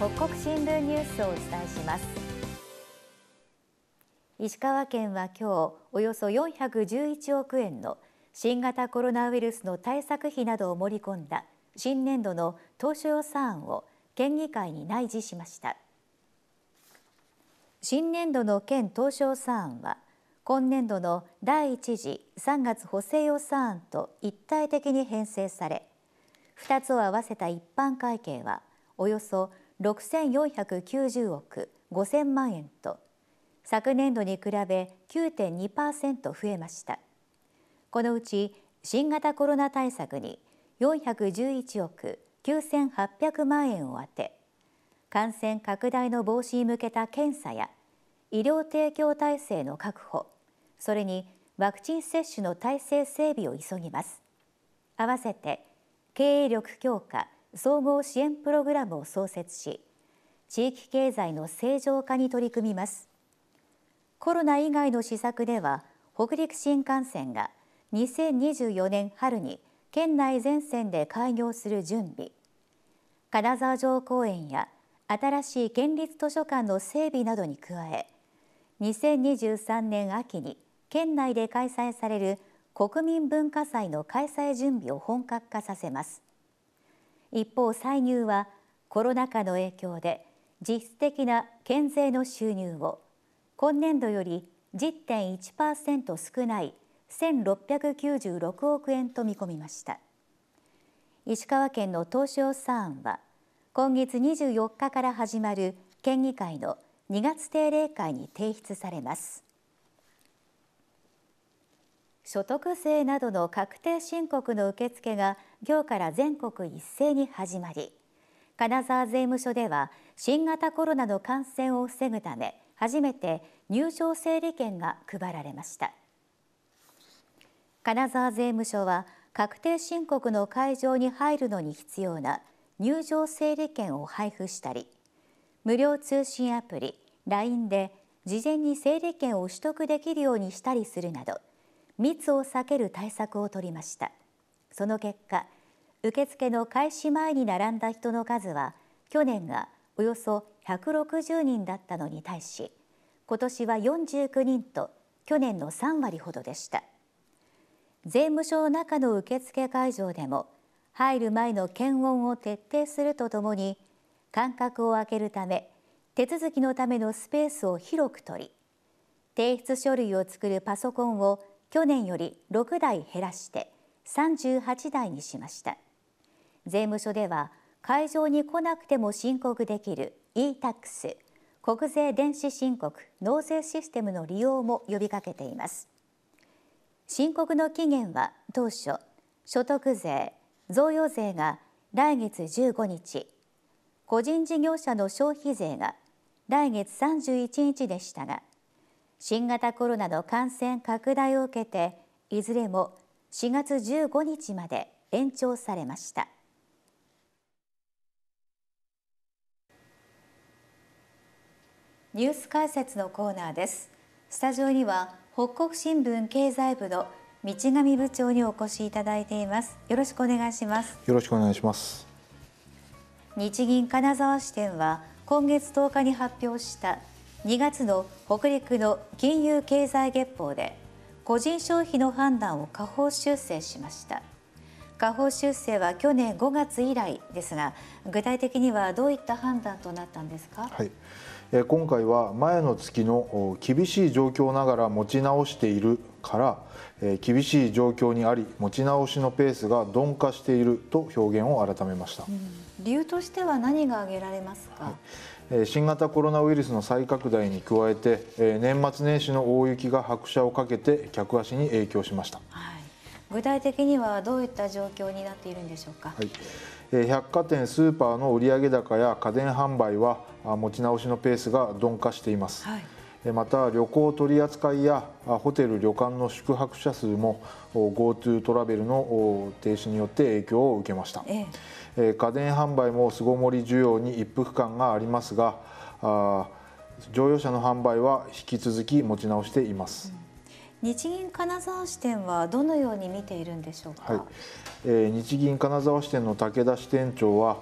北国新聞ニュースをお伝えします石川県は今日およそ411億円の新型コロナウイルスの対策費などを盛り込んだ新年度の当初予算案を県議会に内示しました新年度の県当初予算案は今年度の第1次3月補正予算案と一体的に編成され2つを合わせた一般会計はおよそ6490億5000万円と昨年度に比べ9.2%増えましたこのうち新型コロナ対策に411億9800万円を当て感染拡大の防止に向けた検査や医療提供体制の確保それにワクチン接種の体制整備を急ぎます合わせて経営力強化総合支援プログラムを創設し地域経済の正常化に取り組みますコロナ以外の施策では北陸新幹線が2024年春に県内全線で開業する準備金沢城公園や新しい県立図書館の整備などに加え2023年秋に県内で開催される国民文化祭の開催準備を本格化させます一方歳入はコロナ禍の影響で実質的な県税の収入を今年度より10.1%少ない1696億円と見込みました石川県の当初予算案は今月24日から始まる県議会の2月定例会に提出されます所得税などの確定申告の受付が今日から全国一斉に始まり金沢税務署では新型コロナの感染を防ぐため初めて入場整理券が配られました金沢税務署は確定申告の会場に入るのに必要な入場整理券を配布したり無料通信アプリ LINE で事前に整理券を取得できるようにしたりするなど密を避ける対策を取りました。その結果受付の開始前に並んだ人の数は去年がおよそ160人だったのに対し今年は49人と去年の3割ほどでした税務署の中の受付会場でも入る前の検温を徹底するとともに間隔を空けるため手続きのためのスペースを広く取り提出書類を作るパソコンを去年より6台減らして38台にしました税務署では会場に来なくても申告できる e-tax 国税電子申告納税システムの利用も呼びかけています申告の期限は当初所得税贈与税が来月15日個人事業者の消費税が来月31日でしたが新型コロナの感染拡大を受けていずれも4月15日まで延長されましたニュース解説のコーナーですスタジオには北国新聞経済部の道上部長にお越しいただいていますよろしくお願いしますよろしくお願いします日銀金沢支店は今月10日に発表した2月の北陸の金融経済月報で個人消費の判断を下方修正しました下方修正は去年5月以来ですが具体的にはどういった判断となったんですか、はい、今回は前の月の厳しい状況ながら持ち直しているから、えー、厳しい状況にあり持ち直しのペースが鈍化していると表現を改めました、うん、理由としては何が挙げられますか、はい新型コロナウイルスの再拡大に加えて年末年始の大雪が拍車をかけて客足に影響しました、はい、具体的にはどういった状況になっているんでしょうか、はい百貨店スーパーの売上高や家電販売は持ち直しのペースが鈍化しています、はいまた旅行取扱いやホテル・旅館の宿泊者数も GoTo トラベルの停止によって影響を受けました、ええ、家電販売も巣ごもり需要に一服感がありますが乗用車の販売は引き続き持ち直しています、うん、日銀金沢支店はどのように見ているんでしょうか、はい、え日銀金沢支店の武田支店長は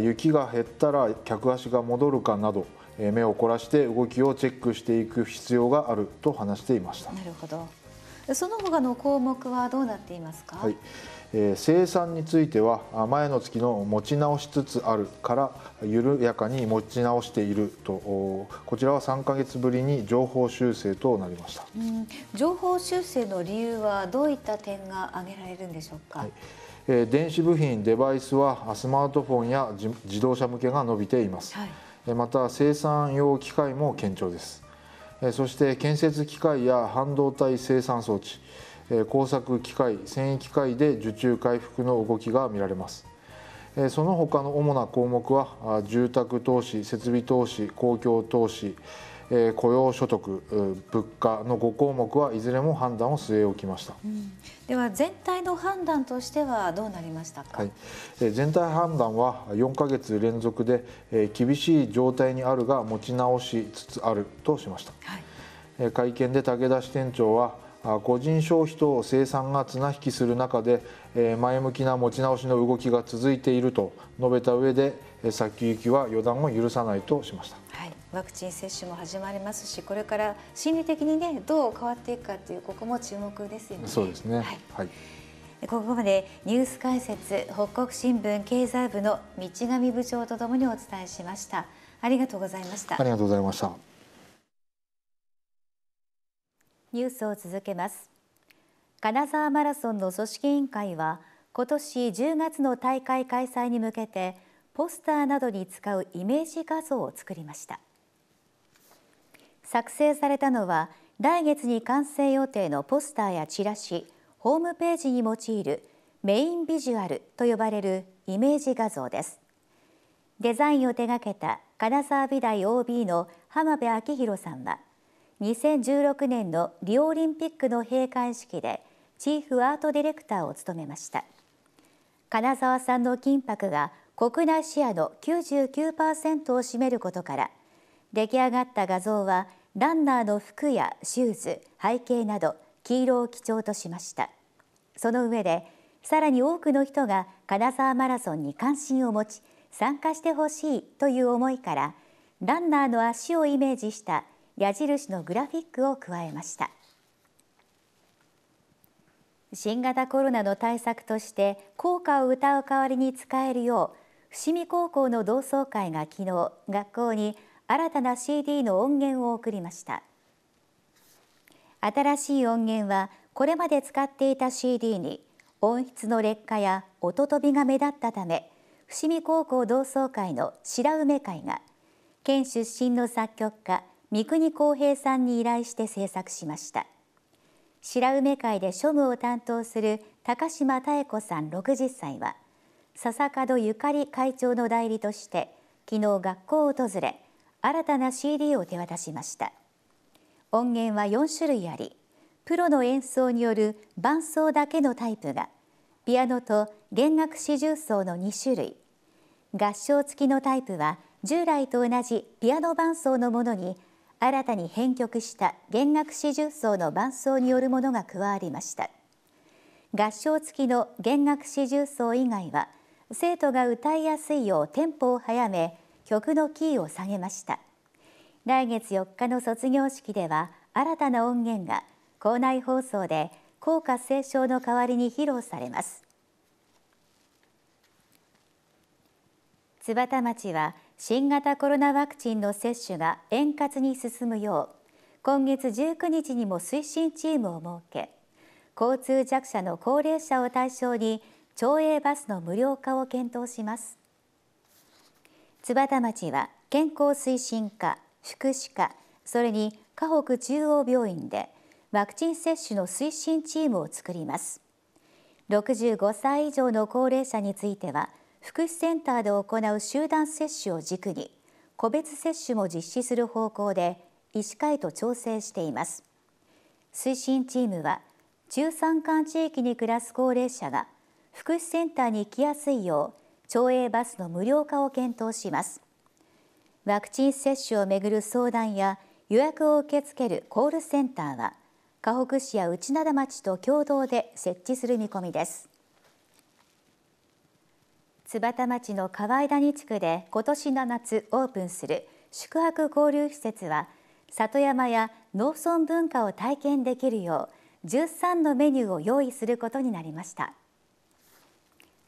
雪が減ったら客足が戻るかなど目を凝らして動きをチェックしていく必要があると話していましたなるほどその他の項目はどうなっていますか、はいえー、生産については前の月の持ち直しつつあるから緩やかに持ち直しているとこちらは3か月ぶりに情報修正となりました、うん、情報修正の理由はどういった点が挙げられるんでしょうか、はいえ電子部品デバイスはスマートフォンや自動車向けが伸びています、はいまた生産用機械も堅調ですそして建設機械や半導体生産装置工作機械繊維機械で受注回復の動きが見られますその他の主な項目は住宅投資設備投資公共投資え雇用所得物価の5項目はいずれも判断を据え置きました、うん、では全体の判断としてはどうなりましたか、はい、え全体判断は4か月連続で、え厳しい状態にあるが持ち直しつつあるとしました、はい、会見で武田支店長は個人消費と生産が綱引きする中で前向きな持ち直しの動きが続いていると述べた上で先行きは予断を許さないとしました、はい、ワクチン接種も始まりますしこれから心理的に、ね、どう変わっていくかっていうここも注目ですよね。そうですね、はい、はいここまでニュース解説北国新聞経済部の道上部長とともにお伝えしましたありがとうございましたありがとうございましたニュースを続けます金沢マラソンの組織委員会は今年10月の大会開催に向けてポスターなどに使うイメージ画像を作りました作成されたのは来月に完成予定のポスターやチラシホームページに用いるメインビジュアルと呼ばれるイメージ画像ですデザインを手掛けた金沢美大 OB の浜辺明弘さんは2016年のリオオリンピックの閉会式でチーフアートディレクターを務めました金沢さんの金箔が国内シェアの99%を占めることから出来上がった画像はランナーの服やシューズ、背景など黄色を基調としましたその上でさらに多くの人が金沢マラソンに関心を持ち参加してほしいという思いからランナーの足をイメージした矢印のグラフィックを加えました新型コロナの対策として効果を歌う代わりに使えるよう伏見高校の同窓会が昨日学校に新たな CD の音源を送りました新しい音源はこれまで使っていた CD に音質の劣化や音飛びが目立ったため伏見高校同窓会の白梅会が県出身の作曲家三国康平さんに依頼して制作しました白梅会で庶務を担当する高島妙子さん60歳は笹門ゆかり会長の代理として昨日学校を訪れ新たな CD を手渡しました音源は4種類ありプロの演奏による伴奏だけのタイプがピアノと弦楽四重奏の2種類合唱付きのタイプは従来と同じピアノ伴奏のものに新たに編曲した弦楽四重奏の伴奏によるものが加わりました合唱付きの弦楽四重奏以外は生徒が歌いやすいようテンポを早め曲のキーを下げました来月4日の卒業式では新たな音源が校内放送で校歌斉唱の代わりに披露されます津幡町は新型コロナワクチンの接種が円滑に進むよう今月19日にも推進チームを設け交通弱者の高齢者を対象に町営バスの無料化を検討します。津幡町は健康推進課、福祉課、それに河北中央病院でワクチン接種の推進チームを作ります。65歳以上の高齢者については、福祉センターで行う集団接種を軸に、個別接種も実施する方向で医師会と調整しています。推進チームは、中山間地域に暮らす高齢者が福祉センターに行きやすいよう、町営バスの無料化を検討しますワクチン接種をめぐる相談や予約を受け付けるコールセンターは河北市や内灘町と共同で設置する見込みです津幡町の河合谷地区で今年の夏オープンする宿泊交流施設は里山や農村文化を体験できるよう13のメニューを用意することになりました。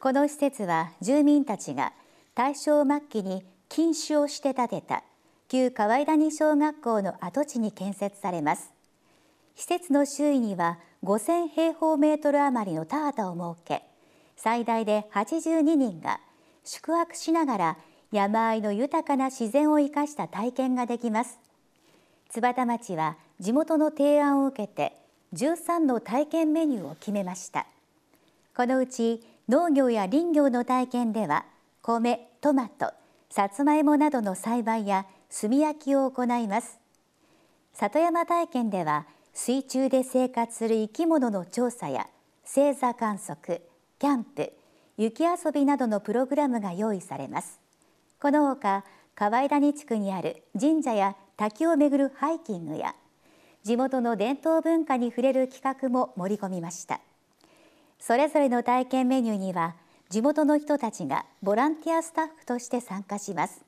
この施設は住民たちが大正末期に禁止をして建てた旧河合谷小学校の跡地に建設されます施設の周囲には5000平方メートル余りの田畑を設け最大で82人が宿泊しながら山あいの豊かな自然を生かした体験ができます津幡町は地元の提案を受けて13の体験メニューを決めましたこのうち農業や林業の体験では米、トマト、さつまいもなどの栽培や炭焼きを行います里山体験では水中で生活する生き物の調査や星座観測、キャンプ、雪遊びなどのプログラムが用意されますこのほか河井谷地区にある神社や滝をめぐるハイキングや地元の伝統文化に触れる企画も盛り込みましたそれぞれの体験メニューには地元の人たちがボランティアスタッフとして参加します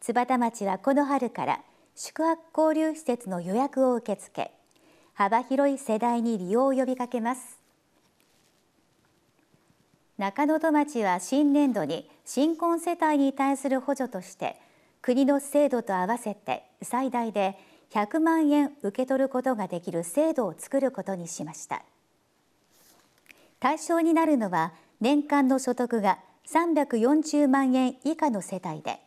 津幡町はこの春から宿泊交流施設の予約を受け付け幅広い世代に利用を呼びかけます中能登町は新年度に新婚世帯に対する補助として国の制度と合わせて最大で100万円受け取ることができる制度を作ることにしました。対象になるのは年間の所得が340万円以下の世帯で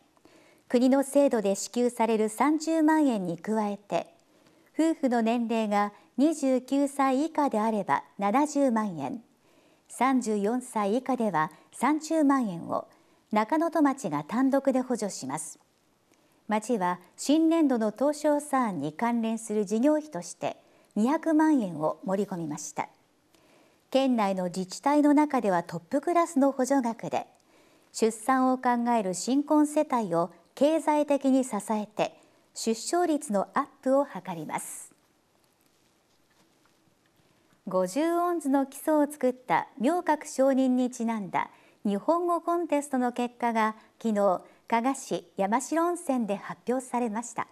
国の制度で支給される30万円に加えて夫婦の年齢が29歳以下であれば70万円34歳以下では30万円を中野戸町が単独で補助します町は新年度の当初予算に関連する事業費として200万円を盛り込みました。県内の自治体の中ではトップクラスの補助額で出産を考える新婚世帯を経済的に支えて出生率のアップを図ります50音図の基礎を作った明覚承認にちなんだ日本語コンテストの結果が昨日加賀市山城温泉で発表されました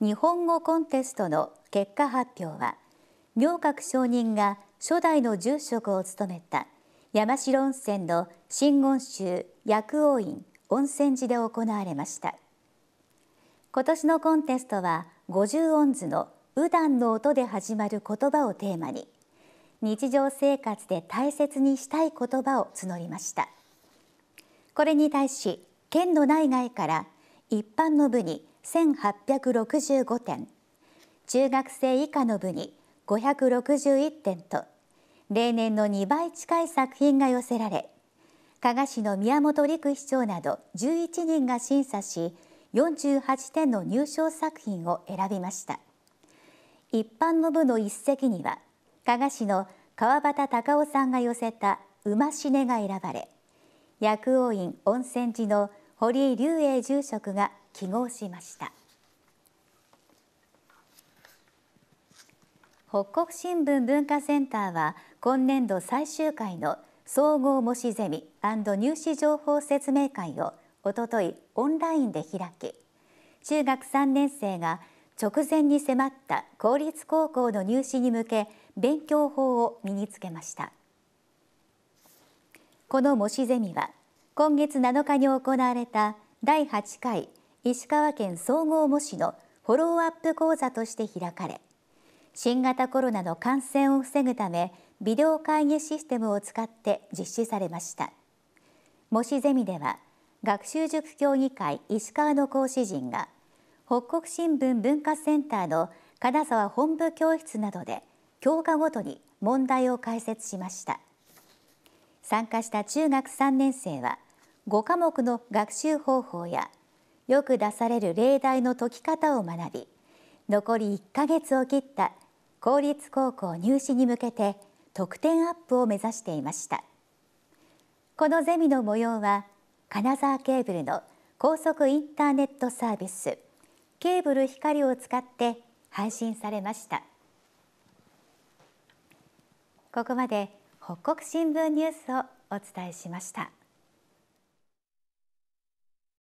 日本語コンテストの結果発表は明覚上人が初代の住職を務めた山城温泉の真言宗薬王院温泉寺で行われました今年のコンテストは50音図の右段の音で始まる言葉をテーマに日常生活で大切にしたい言葉を募りましたこれに対し県の内外から一般の部に1865点中学生以下の部に561点と例年の2倍近い作品が寄せられ加賀市の宮本陸市長など11人が審査し48点の入賞作品を選びました一般の部の一席には加賀市の川端隆夫さんが寄せた馬しねが選ばれ薬王院温泉寺の堀井隆英住職が記号しました。北国新聞文化センターは今年度最終回の総合模試ゼミ入試情報説明会をおとといオンラインで開き中学3年生が直前に迫った公立高校の入試に向け勉強法を身につけましたこの模試ゼミは今月7日に行われた第8回石川県総合模試のフォローアップ講座として開かれ新型コロナの感染を防ぐためビデオ会議システムを使って実施されました模試ゼミでは学習塾協議会石川の講師陣が北国新聞文化センターの金沢本部教室などで教科ごとに問題を解説しました参加した中学3年生は5科目の学習方法やよく出される例題の解き方を学び残り1ヶ月を切った公立高校入試に向けて得点アップを目指していましたこのゼミの模様は金沢ケーブルの高速インターネットサービスケーブル光を使って配信されましたここまで北国新聞ニュースをお伝えしました。